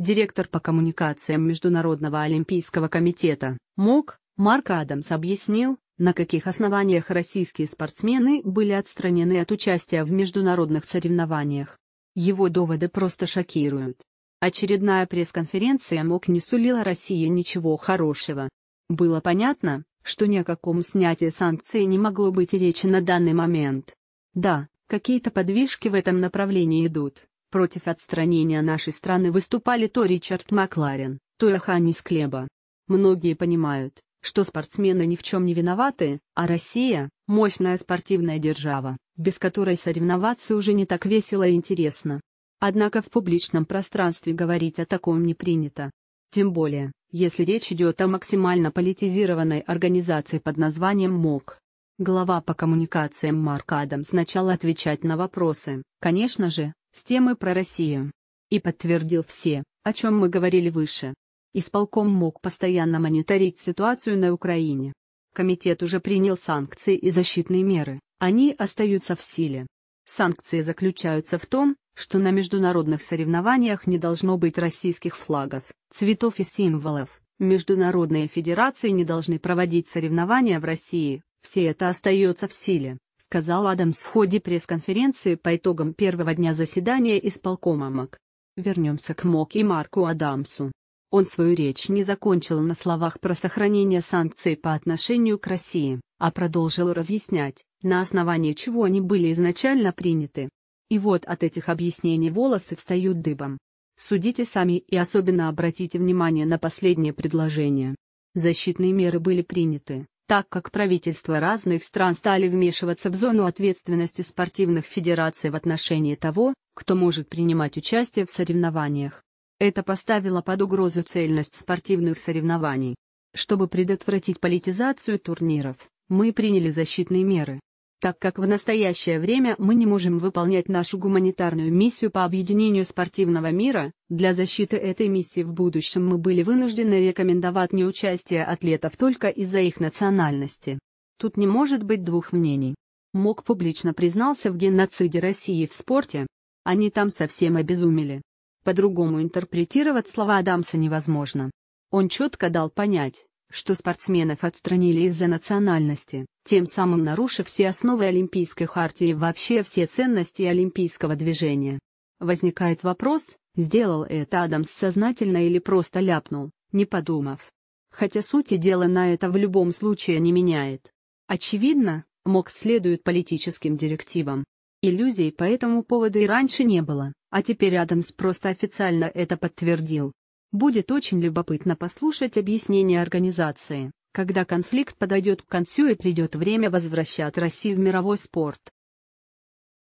директор по коммуникациям Международного олимпийского комитета, МОК, Марк Адамс объяснил, на каких основаниях российские спортсмены были отстранены от участия в международных соревнованиях. Его доводы просто шокируют. Очередная пресс-конференция МОК не сулила России ничего хорошего. Было понятно, что ни о каком снятии санкций не могло быть речи на данный момент. Да, какие-то подвижки в этом направлении идут, Против отстранения нашей страны выступали то Ричард Макларен, то Аханис Клеба. Многие понимают, что спортсмены ни в чем не виноваты, а Россия – мощная спортивная держава, без которой соревноваться уже не так весело и интересно. Однако в публичном пространстве говорить о таком не принято. Тем более, если речь идет о максимально политизированной организации под названием МОК. Глава по коммуникациям Марк Адамс начал отвечать на вопросы. Конечно же, с темой про Россию. И подтвердил все, о чем мы говорили выше. Исполком мог постоянно мониторить ситуацию на Украине. Комитет уже принял санкции и защитные меры, они остаются в силе. Санкции заключаются в том, что на международных соревнованиях не должно быть российских флагов, цветов и символов. Международные федерации не должны проводить соревнования в России, все это остается в силе сказал Адамс в ходе пресс-конференции по итогам первого дня заседания исполкома МАК. Вернемся к МОК и Марку Адамсу. Он свою речь не закончил на словах про сохранение санкций по отношению к России, а продолжил разъяснять, на основании чего они были изначально приняты. И вот от этих объяснений волосы встают дыбом. Судите сами и особенно обратите внимание на последнее предложение. Защитные меры были приняты, так как правительства разных стран стали вмешиваться в зону ответственности спортивных федераций в отношении того, кто может принимать участие в соревнованиях. Это поставило под угрозу цельность спортивных соревнований. Чтобы предотвратить политизацию турниров, мы приняли защитные меры так как в настоящее время мы не можем выполнять нашу гуманитарную миссию по объединению спортивного мира, для защиты этой миссии в будущем мы были вынуждены рекомендовать неучастие атлетов только из-за их национальности. Тут не может быть двух мнений. МОК публично признался в геноциде России в спорте. Они там совсем обезумели. По-другому интерпретировать слова Адамса невозможно. Он четко дал понять, что спортсменов отстранили из-за национальности, тем самым нарушив все основы Олимпийской хартии и вообще все ценности Олимпийского движения. Возникает вопрос, сделал это Адамс сознательно или просто ляпнул, не подумав. Хотя сути дела на это в любом случае не меняет. Очевидно, МОК следует политическим директивам. Иллюзий по этому поводу и раньше не было, а теперь Адамс просто официально это подтвердил. Будет очень любопытно послушать объяснение организации, когда конфликт подойдет к концу и придет время возвращать Россию в мировой спорт.